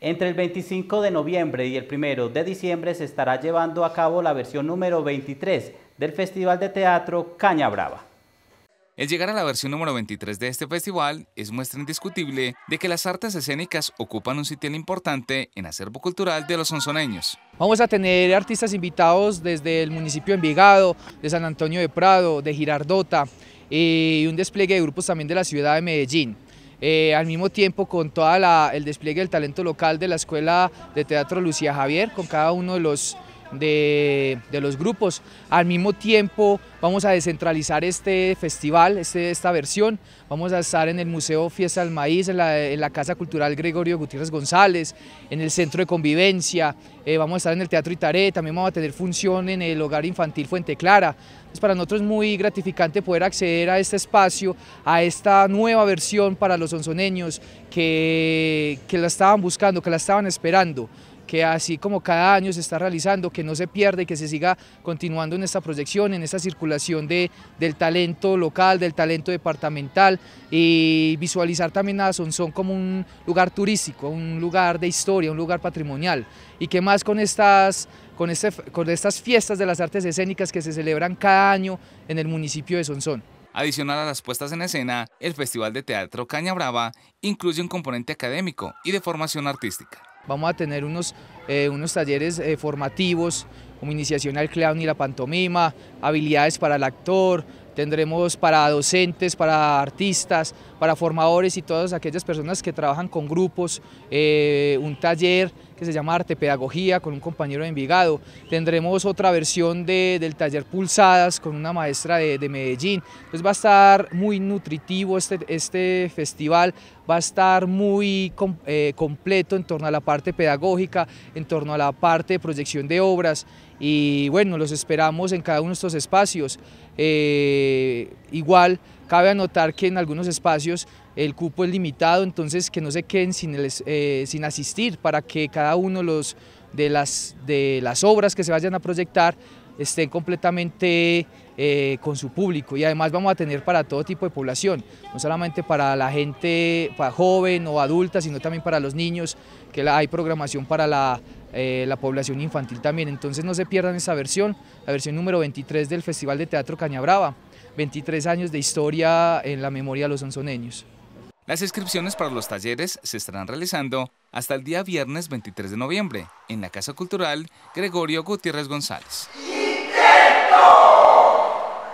Entre el 25 de noviembre y el 1 de diciembre se estará llevando a cabo la versión número 23 del Festival de Teatro Caña Brava. El llegar a la versión número 23 de este festival es muestra indiscutible de que las artes escénicas ocupan un sitio importante en acervo cultural de los sonzoneños Vamos a tener artistas invitados desde el municipio de Envigado, de San Antonio de Prado, de Girardota eh, y un despliegue de grupos también de la ciudad de Medellín. Eh, al mismo tiempo con todo el despliegue del talento local de la Escuela de Teatro Lucía Javier, con cada uno de los de, los grupos. Al mismo tiempo vamos a descentralizar este festival, este, esta versión. Vamos a estar en el Museo Fiesta del Maíz, en la, Casa Cultural Gregorio Gutiérrez González, en el Centro de Convivencia, eh, vamos a estar en el Teatro Itaré, también vamos a tener función en el Hogar Infantil Fuente Clara. para nosotros es muy gratificante poder acceder a este espacio, a esta nueva versión para los onzoneños que, que la estaban buscando, que la estaban esperando que así como cada año se está realizando, que no se pierda y que se siga continuando en esta proyección, en esta circulación de, del talento local, del talento departamental y visualizar también a Sonsón como un lugar turístico, un lugar de historia, un lugar patrimonial y que más con estas con, este, con, estas fiestas de las artes escénicas que se celebran cada año en el municipio de Sonsón. Adicional a las puestas en escena, el Festival de Teatro Caña Brava incluye un componente académico y de formación artística. Vamos a tener unos, eh, unos talleres eh, formativos como iniciación al clown y la pantomima, habilidades para el actor, tendremos para docentes, para artistas, para formadores y todas aquellas personas que trabajan con grupos, eh, un taller que se llama Arte Pedagogía con un compañero de Envigado, tendremos otra versión de, del taller Pulsadas con una maestra de, de, Medellín, entonces va a estar muy nutritivo este, este festival, va a estar muy eh, completo en torno a la parte pedagógica, en torno a la parte de proyección de obras y bueno, los esperamos en cada uno de estos espacios, eh, igual Cabe anotar que en algunos espacios el cupo es limitado, entonces que no se queden sin, eh, asistir para que cada uno de, las, obras que se vayan a proyectar estén completamente eh, con su público y además vamos a tener para todo tipo de población, no solamente para la gente joven o adulta, sino también para los niños, que hay programación para la eh, la población infantil también. Entonces no se pierdan esa versión, la versión número 23 del Festival de Teatro Cañabrava, 23 años de historia en la memoria de los onzoneños. Las inscripciones para los talleres se estarán realizando hasta el día viernes 23 de noviembre en la Casa Cultural Gregorio Gutiérrez González.